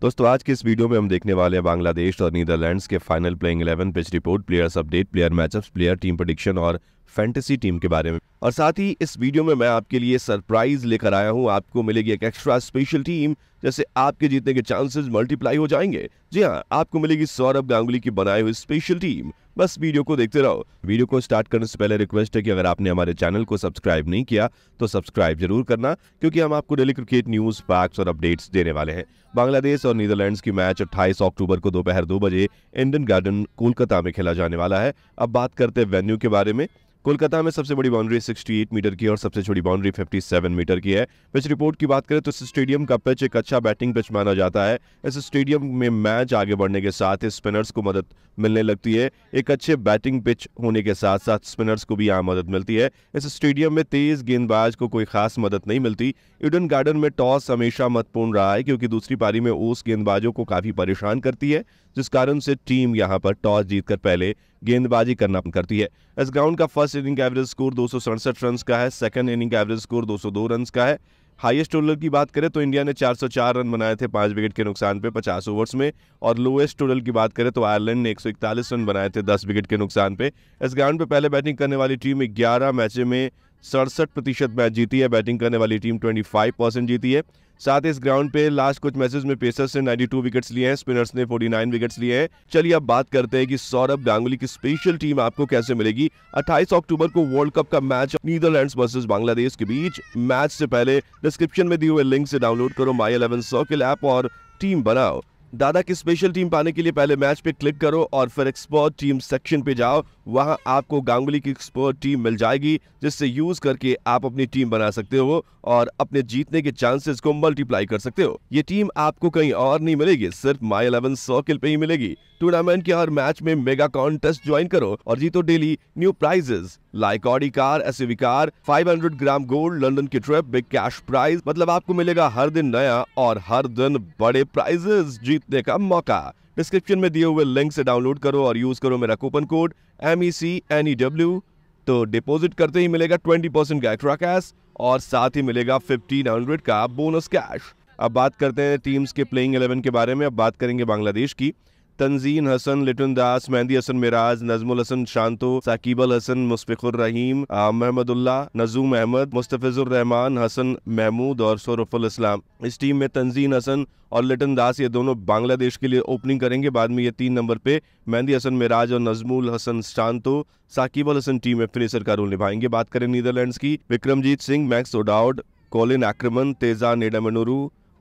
दोस्तों आज के इस वीडियो में हम देखने वाले हैं बांग्लादेश और नीदरलैंड्स के final playing 11 pitch report players update player matchups player team prediction और फैंटेसी टीम के बारे में और साथ ही इस वीडियो में मैं आपके लिए सरप्राइज लेकर आया हूं आपको मिलेगी एक एक्स्ट्रा स्पेशल टीम जैसे आपके जीतने के चांसेस मल्टीप्लाई हो जाएंगे जी हाँ आपको मिलेगी सौरभ गांगुली की बनाई हुई स्पेशल टीम बस वीडियो को देखते रहो वीडियो को स्टार्ट करने से पहले रिक्वेस्ट है कि अगर आपने हमारे चैनल को सब्सक्राइब नहीं किया तो सब्सक्राइब जरूर करना क्योंकि हम आपको डेली क्रिकेट न्यूज फैक्ट्स और अपडेट्स देने वाले हैं बांग्लादेश और नीदरलैंड्स की मैच अट्ठाईस अक्टूबर को दोपहर दो बजे इंडियन गार्डन कोलकाता में खेला जाने वाला है अब बात करते हैं वेन्यू के बारे में कोलकाता में सबसे बड़ी बाउंड्री 68 मीटर की और सबसे छोटी बाउंड्री 57 मीटर की है पिच रिपोर्ट की बात करें तो इस स्टेडियम का पिच एक अच्छा बैटिंग पिच माना जाता है इस स्टेडियम में मैच आगे बढ़ने के साथ ही स्पिनर्स को मदद मिलने लगती है एक अच्छे बैटिंग पिच होने के साथ साथ स्पिनर्स को भी यहाँ मदद मिलती है इस स्टेडियम में तेज गेंदबाज को कोई खास मदद नहीं मिलती इडन गार्डन में टॉस हमेशा महत्वपूर्ण रहा है क्योंकि दूसरी पारी में ओस गेंदबाजों को काफी परेशान करती है जिस कारण से टीम यहां पर टॉस जीतकर पहले गेंदबाजी करना करती है इस ग्राउंड का फर्स्ट इनिंग एवरेज स्कोर दो रन का है second inning average score 202 run का है हाईएस्ट टोटल की बात करें तो इंडिया ने 404 रन बनाए थे पांच विकेट के नुकसान पे 50 ओवर्स में और लोएस्ट टोटल की बात करें तो आयरलैंड ने 141 रन बनाए थे 10 विकेट के नुकसान पे इस ग्राउंड पे पहले बैटिंग करने वाली टीम 11 मैचों में सड़सठ प्रतिशत मैच जीती है बैटिंग करने वाली टीम 25 परसेंट जीती है साथ ही इस ग्राउंड पे लास्ट कुछ मैचेस में पेसर्स ने 92 विकेट्स लिए हैं स्पिनर्स ने 49 विकेट्स लिए हैं चलिए अब बात करते हैं कि सौरभ गांगुली की स्पेशल टीम आपको कैसे मिलेगी 28 अक्टूबर को वर्ल्ड कप का मैच नीदरलैंड्स वर्सेस बांग्लादेश के बीच मैच से पहले डिस्क्रिप्शन में दिए हुए लिंक से डाउनलोड करो माई इलेवन सर्किल ऐप और टीम बनाओ दादा की स्पेशल टीम पाने के लिए पहले मैच पे क्लिक करो और फिर एक्सपोर्ट टीम सेक्शन पे जाओ वहां आपको गांगुली की एक्सपोर्ट टीम मिल जाएगी जिससे यूज करके आप अपनी टीम बना सकते हो और अपने जीतने के चांसेस को मल्टीप्लाई कर सकते हो ये टीम आपको कहीं और नहीं मिलेगी सिर्फ माई इलेवन सर्किल पे ही मिलेगी टूर्नामेंट के हर मैच में मेगा कॉन्टेस्ट ज्वाइन करो और जीतो daily new prizes like Audi car S car 500 gram gold London की ट्रिप बिग कैश प्राइज मतलब आपको मिलेगा हर दिन नया और हर दिन बड़े प्राइजेस जीतने का मौका डिस्क्रिप्शन में दिए हुए लिंक से डाउनलोड करो और यूज करो मेरा coupon code M E C N E W तो डिपॉजिट करते ही मिलेगा 20 परसेंट का एक्स्ट्रा कैश और साथ ही मिलेगा 1500 का बोनस कैश अब बात करते हैं टीम्स के प्लेइंग 11 के बारे में अब बात करेंगे बांग्लादेश की तंजीन हसन लिटन दास मेहंदी हसन मिराज नजमुल हसन शांतो साकिबल हसन मुस्फिकुर रहीम महमदुल्ला नजूम अहमद मुस्तफिजुर रहमान हसन महमूद और सोरफुल इस्लाम इस टीम में तंजीन हसन और लिटन दास ये दोनों बांग्लादेश के लिए ओपनिंग करेंगे बाद में ये तीन नंबर पे मेहंदी हसन मिराज और नजमुल हसन शांतो साकिबल हसन टीम में फिनिशर का रोल निभाएंगे बात करें नीदरलैंड्स की Vikramjit Singh Max O'Dowd Colin Ackermann Teja Nidamanuru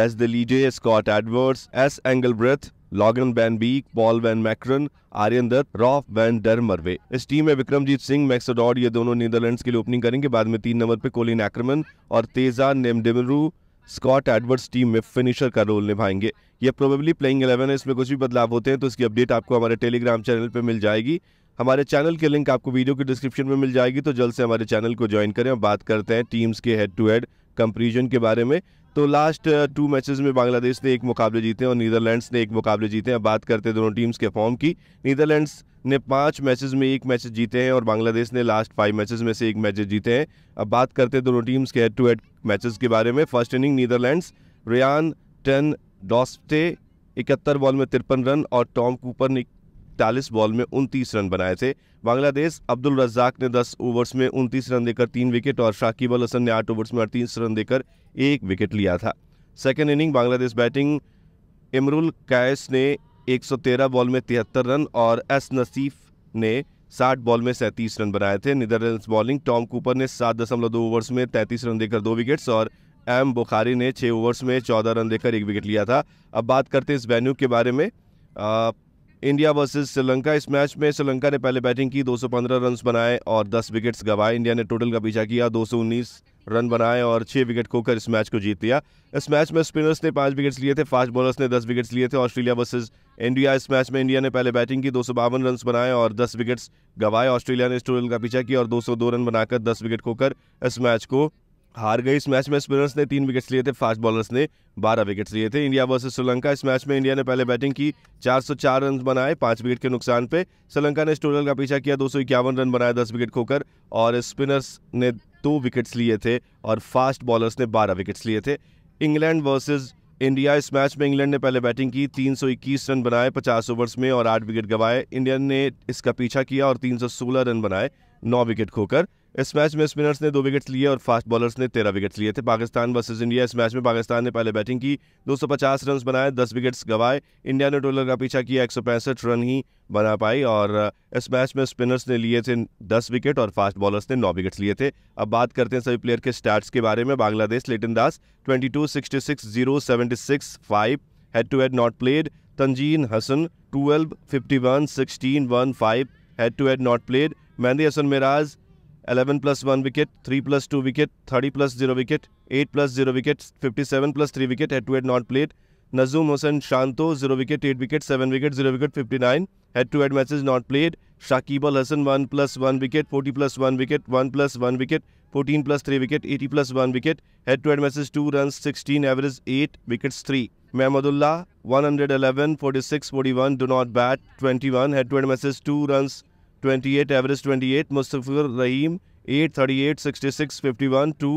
Bas de Leede Scott Edwards S Engelbrecht Logan van Beek Paul van Meekeren Aryan Dutt Roelof van der Merwe इस टीम में विक्रमजीत सिंह मैक्सोडॉड ये दोनों नीदरलैंड्स के लिए ओपनिंग करेंगे बाद में तीन नंबर पे कोलिन एक्रमन और Teja Nidamanuru Scott Edwards team में फिनिशर का रोल निभाएंगे ये प्रोबेबली प्लेइंग इलेवन है इसमें कुछ भी बदलाव होते हैं तो इसकी अपडेट आपको हमारे टेलीग्राम चैनल पर मिल जाएगी हमारे चैनल के लिंक आपको वीडियो के डिस्क्रिप्शन में मिल जाएगी तो जल्द से हमारे चैनल को ज्वाइन करें और बात करते हैं टीम्स के हेड टू हेड कंपेरिजन के बारे में तो लास्ट टू मैचेस में बांग्लादेश ने एक मुकाबले जीते हैं और नीदरलैंड्स ने एक मुकाबले जीते हैं बात करते दोनों टीम्स के फॉर्म की नीदरलैंड्स ने पांच मैचेस में एक मैच जीते हैं और बांग्लादेश ने लास्ट फाइव मैचेस में से एक मैच जीते हैं अब बात करते हैं दोनों टीम्स के हेड टू हेड मैचेस के बारे में first inning Netherlands Ryan ten Doeschate इकहत्तर बॉल में तिरपन रन और टॉम कूपर ने इकतालीस बॉल में उनतीस रन बनाए थे बांग्लादेश अब्दुल रज्जाक ने दस ओवर्स में उनतीस रन देकर तीन विकेट और शाकिब अल हसन ने आठ ओवर्स में अड़तीस रन देकर एक विकेट लिया था second inning Bangladesh batting Imrul Kayes ने 113 बॉल में तिहत्तर रन और एस नसीफ ने 60 बॉल में सैंतीस रन बनाए थे नीदरलैंड्स बॉलिंग टॉम कूपर ने सात दशमलव दो ओवर्स में तैंतीस रन देकर दो विकेट्स और एम बुखारी ने छः ओवर्स में चौदह रन देकर एक विकेट लिया था अब बात करते हैं इस वेन्यू के बारे में इंडिया वर्सेस श्रीलंका इस मैच में श्रीलंका ने पहले बैटिंग की 215 रन बनाए और 10 विकेट्स गवाए इंडिया ने टोटल का पीछा किया 219 रन बनाए और 6 विकेट खोकर इस मैच को जीत लिया इस मैच में स्पिनर्स ने पाँच विकेट्स लिए थे फास्ट बॉलर्स ने 10 विकेट्स लिए थे ऑस्ट्रेलिया वर्सेज इंडिया इस मैच में इंडिया ने पहले बैटिंग की दो रन बनाए और दस विकेट्स गवाए ऑस्ट्रेलिया ने इस टोटल का पीछा किया और दो रन बनाकर दस विकेट खोकर इस मैच को हार गई इस मैच में स्पिनर्स ने तीन विकेट्स लिए थे फास्ट बॉलर्स ने बारह विकेट्स लिए थे इंडिया वर्सेस श्रीलंका इस मैच में इंडिया ने पहले बैटिंग की 404 रन बनाए पांच विकेट के नुकसान पे श्रीलंका ने इस टोटल का पीछा किया दो रन बनाए दस विकेट खोकर और स्पिनर्स ने दो विकेट्स लिए थे और फास्ट बॉलर्स ने बारह विकेट्स लिए थे इंग्लैंड वर्सेज इंडिया इस मैच में इंग्लैंड ने पहले बैटिंग की 321 रन बनाए 50 ओवर्स में और 8 विकेट गवाए इंडियन ने इसका पीछा किया और 316 रन बनाए 9 विकेट खोकर इस मैच में स्पिनर्स ने दो विकेट्स लिए और फास्ट बॉलर्स ने तेरह विकेट्स लिए थे पाकिस्तान वर्सेज इंडिया इस मैच में पाकिस्तान ने पहले बैटिंग की 250 रन बनाए 10 विकेट्स गवाए इंडिया ने टोलर का पीछा किया एक रन ही बना पाई और इस मैच में स्पिनर्स ने लिए थे दस विकेट और फास्ट बॉलर्स ने नौ विकेट्स लिए थे अब बात करते हैं सभी प्लेयर के स्टैट्स के बारे में Bangladesh Litton Das twenty two sixty six zero seventy six five head to head not played Tanzid Hasan twelve fifty one sixteen one five head to head not played Mehidy Hasan Miraz 11 plus 1 wicket, 3 plus 2 wicket, 30 plus 0 wicket, 8 plus 0 wicket, 57 plus 3 wicket, head to head not played. Nazum Hossain Shanto, 0 wicket, 8 wicket, 7 wicket, 0 wicket, 59. Head to head matches not played. Shakib Al Hassan 1 plus 1 wicket, 40 plus 1 wicket, 1 plus 1 wicket, 14 plus 3 wicket, 80 plus 1 wicket. Head to head matches 2 runs, 16 average, 8 wickets, 3. Mehmadullah 111, 46, 41, do not bat, 21. Head to head matches 2 runs, twenty eight average twenty eight Mushfiqur Rahim eight thirty eight sixty two head to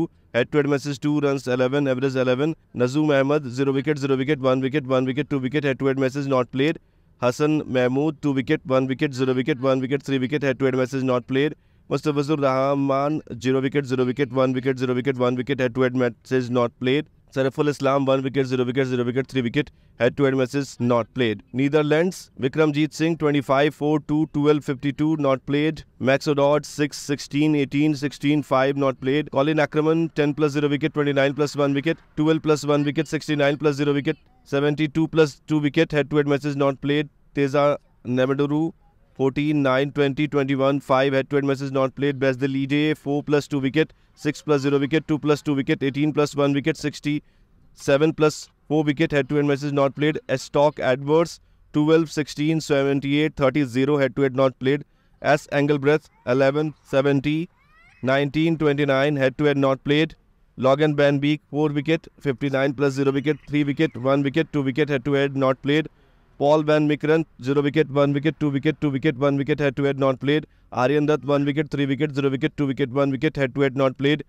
head matches two run eleven average eleven Nasum Ahmed zero wicket zero wicket one wicket one wicket two wicket head to head matches not played Hasan Mahmud two wicket one wicket zero wicket one wicket three wicket head to head matches not played Mustafizur Rahman zero wicket zero wicket one wicket zero wicket one wicket head to head matches not played Shoriful Islam one wicket zero wicket zero wicket three wicket head to head matches not played Netherlands Vikramjit Singh twenty five four two twelve fifty two not played Max O'Dowd six sixteen eighteen sixteen five not played Colin Ackermann ten plus zero wicket twenty nine plus one wicket twelve plus one wicket sixty nine plus zero wicket seventy two plus two wicket head to head matches not played Teja Nidamanuru 14, 9, 20, 21, 5 head to head matches not played. Best the lead A, 4 plus 2 wicket, 6 plus 0 wicket, 2 plus 2 wicket, 18 plus 1 wicket, 60, 7 plus 4 wicket head to head matches not played. S stock adverse, 12, 16, 78, 30, 0 head to head not played. S angle breath, 11, 70, 19, 29 head to head not played. Logan Van Beek, 4 wicket, 59 plus 0 wicket, 3 wicket, 1 wicket, 2 wicket head to head not played. Paul van Mikran, zero wicket one wicket two wicket two wicket one wicket head to head not played Aryan Dutt one wicket three wicket zero wicket two wicket one wicket head to head not played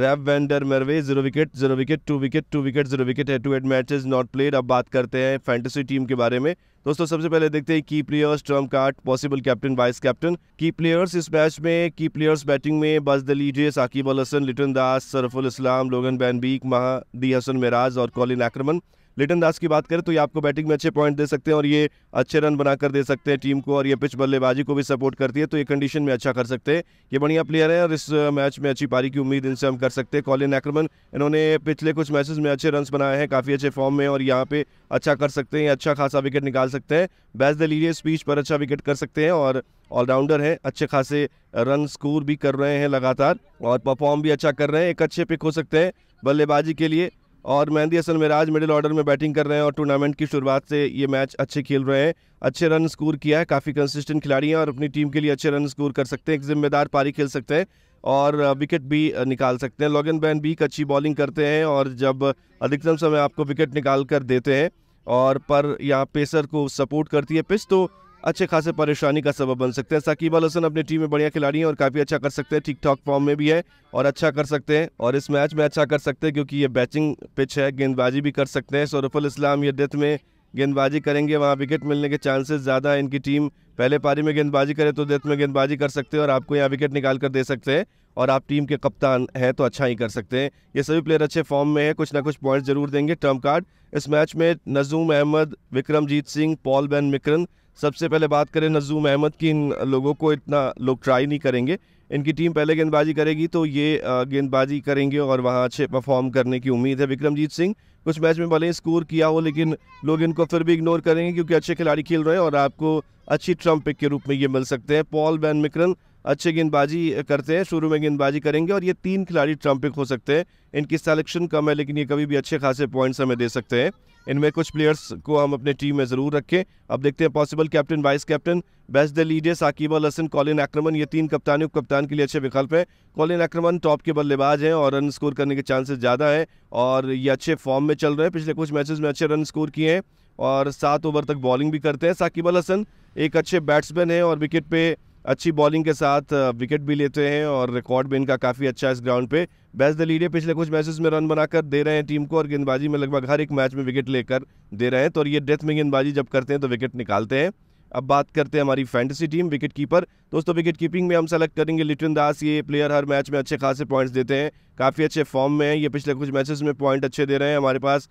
रैप van Merwe zero wicket zero wicket two wicket two wicket zero wicket head to head matches not played अब बात करते हैं fantasy team के बारे में दोस्तों सबसे पहले देखते हैं की players trump card possible captain vice captain की प्लेयर्स इस मैच में की प्लेयर्स बैटिंग में बस दलीजे साकिब अल हसन लिटन दास सरफुल इस्लाम लोगन बैन बीक महा दी हसन मेराज और कॉलिन आक्रमण लिटन दास की बात करें तो ये आपको बैटिंग में अच्छे पॉइंट दे सकते हैं और ये अच्छे रन बनाकर दे सकते हैं टीम को और ये पिच बल्लेबाजी को भी सपोर्ट करती है तो ये कंडीशन में अच्छा कर सकते हैं ये बढ़िया प्लेयर है और इस मैच में अच्छी पारी की उम्मीद इनसे हम कर सकते हैं कॉलिन एक्रमन इन्होंने पिछले कुछ मैचेज में अच्छे रन बनाए हैं काफ़ी अच्छे फॉर्म में और यहाँ पर अच्छा कर सकते हैं अच्छा खासा विकेट निकाल सकते हैं बैस दलीरियस स्पीच पर अच्छा विकेट कर सकते हैं और ऑलराउंडर हैं अच्छे खासे रन स्कोर भी कर रहे हैं लगातार और परफॉर्म भी अच्छा कर रहे हैं एक अच्छे पिक हो सकते हैं बल्लेबाजी के लिए और मेहंदी हसन मराज मिडिल ऑर्डर में बैटिंग कर रहे हैं और टूर्नामेंट की शुरुआत से ये मैच अच्छे खेल रहे हैं अच्छे रन स्कोर किया है काफ़ी कंसिस्टेंट खिलाड़ी हैं और अपनी टीम के लिए अच्छे रन स्कोर कर सकते हैं एक जिम्मेदार पारी खेल सकते हैं और विकेट भी निकाल सकते हैं लॉगन बैन भी अच्छी बॉलिंग करते हैं और जब अधिकतम समय आपको विकेट निकाल कर देते हैं और पर यहाँ पेसर को सपोर्ट करती है पिच तो अच्छे खासे परेशानी का सबब बन सकते हैं साकिब अल हसन अपनी टीम में बढ़िया खिलाड़ी हैं और काफ़ी अच्छा कर सकते हैं ठीक ठाक फॉर्म में भी है और अच्छा कर सकते हैं और इस मैच में अच्छा कर सकते हैं क्योंकि ये बैचिंग पिच है गेंदबाजी भी कर सकते हैं सौरफुल इस्लाम ये डेथ में गेंदबाजी करेंगे वहाँ विकेट मिलने के चांसेस ज़्यादा है इनकी टीम पहले पारी में गेंदबाजी करे तो डेथ में गेंदबाजी कर सकते हैं और आपको यहाँ विकेट निकाल कर दे सकते हैं और आप टीम के कप्तान हैं तो अच्छा ही कर सकते हैं ये सभी प्लेयर अच्छे फॉर्म में हैं कुछ ना कुछ पॉइंट्स जरूर देंगे टर्म कार्ड इस मैच में Nasum Ahmed Vikramjit Singh Paul van Meekeren सबसे पहले बात करें नजूम अहमद की इन लोगों को इतना लोग ट्राई नहीं करेंगे इनकी टीम पहले गेंदबाजी करेगी तो ये गेंदबाजी करेंगे और वहाँ अच्छे परफॉर्म करने की उम्मीद है विक्रमजीत सिंह कुछ मैच में भले स्कोर किया हो लेकिन लोग इनको फिर भी इग्नोर करेंगे क्योंकि अच्छे खिलाड़ी खेल रहे हैं और आपको अच्छी ट्रम्प पिक के रूप में ये मिल सकते हैं पॉल बैन मिक्रन अच्छे गेंदबाजी करते हैं शुरू में गेंदबाजी करेंगे और ये तीन खिलाड़ी ट्रम्प पिक हो सकते हैं इनकी सेलेक्शन कम है लेकिन ये कभी भी अच्छे खासे पॉइंट्स हमें दे सकते हैं इनमें कुछ प्लेयर्स को हम अपने टीम में ज़रूर रखें अब देखते हैं possible captain vice captain best the leader Shakib Al Hasan Colin Ackermann ये तीन कप्तानी कप्तान के लिए अच्छे विकल्प हैं कॉलिन आक्रमण टॉप के बल्लेबाज हैं और रन स्कोर करने के चांसेस ज़्यादा हैं और ये अच्छे फॉर्म में चल रहे हैं पिछले कुछ मैचेस में अच्छे रन स्कोर किए हैं और सात ओवर तक बॉलिंग भी करते हैं साकिब अल हसन एक अच्छे बैट्समैन हैं और विकेट पे अच्छी बॉलिंग के साथ विकेट भी लेते हैं और रिकॉर्ड भी इनका काफ़ी अच्छा है इस ग्राउंड पे द लीडर पिछले कुछ मैचेस में रन बनाकर दे रहे हैं टीम को और गेंदबाजी में लगभग हर एक मैच में विकेट लेकर दे रहे हैं तो और ये डेथ में गेंदबाजी जब करते हैं तो विकेट निकालते हैं अब बात करते हैं हमारी फैंटेसी टीम विकेट कीपर दोस्तों विकेट कीपिंग में हम सेलेक्ट करेंगे लिटिन दास ये प्लेयर हर मैच में अच्छे खासे पॉइंट्स देते हैं काफ़ी अच्छे फॉर्म में हैं ये पिछले कुछ मैचेस में पॉइंट अच्छे दे रहे हैं हमारे पास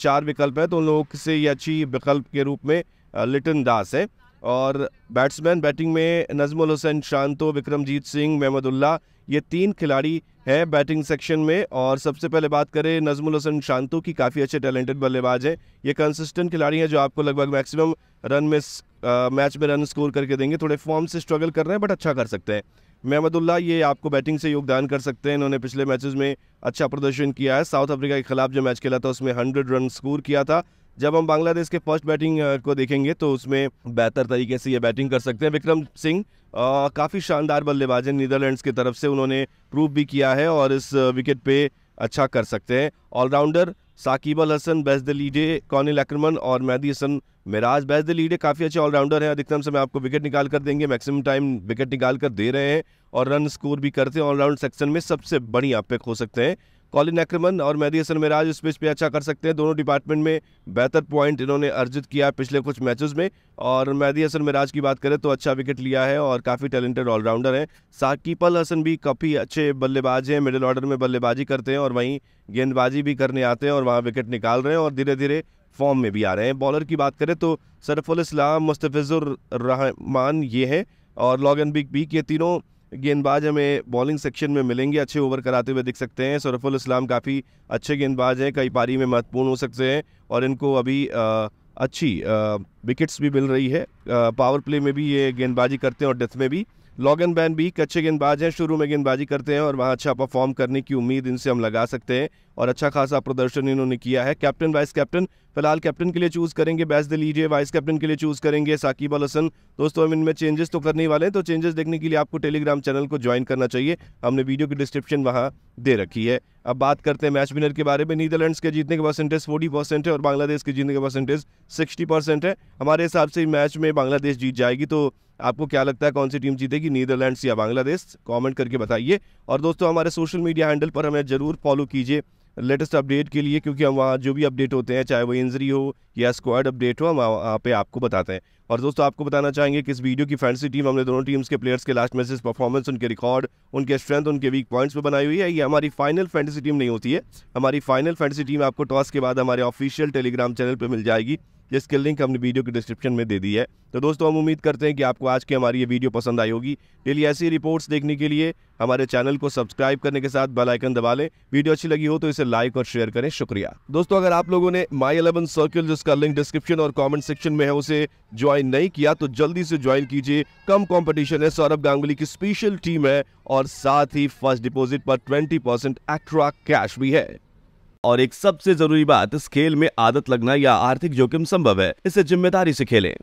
चार विकल्प हैं तो उन लोगों से ये अच्छी विकल्प के रूप में लिटिन दास है और बैट्समैन बैटिंग में नजमुल हुसैन शांतो विक्रमजीत सिंह महमदुल्ला ये तीन खिलाड़ी हैं बैटिंग सेक्शन में और सबसे पहले बात करें नजमुल हुसैन शांतो की काफ़ी अच्छे टैलेंटेड बल्लेबाज हैं ये कंसिस्टेंट खिलाड़ी हैं जो आपको लगभग मैक्सिमम रन में मैच में रन स्कोर करके देंगे थोड़े फॉर्म से स्ट्रगल कर रहे हैं बट अच्छा कर सकते हैं महमदुल्ला ये आपको बैटिंग से योगदान कर सकते हैं इन्होंने पिछले मैचेस में अच्छा प्रदर्शन किया है साउथ अफ्रीका के खिलाफ जो मैच खेला था उसमें हंड्रेड रन स्कोर किया था जब हम बांग्लादेश के फर्स्ट बैटिंग को देखेंगे तो उसमें बेहतर तरीके से ये बैटिंग कर सकते हैं विक्रम सिंह काफ़ी शानदार बल्लेबाज हैं नीदरलैंड्स की तरफ से उन्होंने प्रूव भी किया है और इस विकेट पे अच्छा कर सकते हैं allrounder Shakib Al Hasan best the leader कॉनिल अक्रमन और Mehidy Hasan Miraz best the leader काफ़ी अच्छे ऑलराउंडर हैं अधिकतम समय आपको विकेट निकाल कर देंगे मैक्सिमम टाइम विकेट निकाल कर दे रहे हैं और रन स्कोर भी करते हैं ऑलराउंड सेक्शन में सबसे बड़ी आप पे हो सकते हैं कॉलिन एक्रमन और मेहदी हसन मिराज इस पिच पे अच्छा कर सकते हैं दोनों डिपार्टमेंट में बेहतर पॉइंट इन्होंने अर्जित किया पिछले कुछ मैचेस में और मेहदी हसन मिराज की बात करें तो अच्छा विकेट लिया है और काफ़ी टैलेंटेड ऑलराउंडर हैं साकीपल हसन भी काफ़ी अच्छे बल्लेबाज हैं मिडिल ऑर्डर में बल्लेबाजी करते हैं और वहीं गेंदबाजी भी करने आते हैं और वहाँ विकेट निकाल रहे हैं और धीरे धीरे फॉर्म में भी आ रहे हैं बॉलर की बात करें तो सरफुल इस्लाम मुस्तफ़ुर रहमान ये हैं और लॉगन बिग बीक ये तीनों गेंदबाज हमें बॉलिंग सेक्शन में मिलेंगे अच्छे ओवर कराते हुए दिख सकते हैं सौरफुल इस्लाम काफ़ी अच्छे गेंदबाज हैं कई पारी में महत्वपूर्ण हो सकते हैं और इनको अभी आ, अच्छी विकेट्स भी मिल रही है आ, पावर प्ले में भी ये गेंदबाजी करते हैं और डेथ में भी लॉग एंड बैन भी एक अच्छे गेंदबाज हैं शुरू में गेंदबाजी करते हैं और वहाँ अच्छा परफॉर्म करने की उम्मीद इनसे हम लगा सकते हैं और अच्छा खासा प्रदर्शन इन्होंने किया है कैप्टन वाइस कैप्टन फिलहाल कैप्टन के लिए चूज़ करेंगे बैस दलीजिए वाइस कैप्टन के लिए चूज़ करेंगे साकिब अल हसन दोस्तों हम इनमें चेंजेस तो करने वाले हैं तो चेंजेस देखने के लिए आपको टेलीग्राम चैनल को ज्वाइन करना चाहिए हमने वीडियो की डिस्क्रिप्शन वहाँ दे रखी है अब बात करते हैं मैच विनर के बारे में नीदरलैंड्स के जीतने के परसेंटेज फोर्टी परसेंट है और बांग्लादेश के जीतने का परसेंटेज सिक्सटी परसेंट है हमारे हिसाब से मैच में बांग्लादेश जीत जाएगी तो आपको क्या लगता है कौन सी टीम जीतेगी नीदरलैंड्स या बांग्लादेश कमेंट करके बताइए और दोस्तों हमारे सोशल मीडिया हैंडल पर हमें ज़रूर फॉलो कीजिए लेटेस्ट अपडेट के लिए क्योंकि हम वहाँ जो भी अपडेट होते हैं चाहे वो इंजरी हो या स्क्वाड अपडेट हो हम वहाँ पे आपको बताते हैं और दोस्तों आपको बताना चाहेंगे कि इस वीडियो की फैंसी टीम हमने दोनों टीम्स के प्लेयर्स के लास्ट मैचेस परफॉर्मेंस उनके रिकॉर्ड उनके स्ट्रेंथ उनके वीक पॉइंट्स पर बनाई हुई है ये हमारी फाइनल फैंटेसी टीम नहीं होती है हमारी फाइनल फैंटेसी टीम आपको टॉस के बाद हमारे ऑफिशियल टेलीग्राम चैनल पर मिल जाएगी जिसकी लिंक हमने वीडियो के डिस्क्रिप्शन में दे दी है तो दोस्तों हम उम्मीद करते हैं कि आपको आज की हमारी ये वीडियो पसंद आई होगी डेली ऐसी रिपोर्ट्स देखने के लिए हमारे चैनल को सब्सक्राइब करने के साथ बेल आइकन दबा लें वीडियो अच्छी लगी हो तो इसे लाइक और शेयर करें शुक्रिया दोस्तों अगर आप लोगों ने माई अलेवन सर्किल जिसका लिंक डिस्क्रिप्शन और कॉमेंट सेक्शन में है उसे ज्वाइन नहीं किया तो जल्दी से ज्वाइन कीजिए कम कॉम्पिटिशन है सौरभ गांगुली की स्पेशल टीम है और साथ ही फर्स्ट डिपोजिट पर ट्वेंटी परसेंट एक्ट्रा कैश भी है और एक सबसे जरूरी बात इस खेल में आदत लगना या आर्थिक जोखिम संभव है इसे जिम्मेदारी से खेलें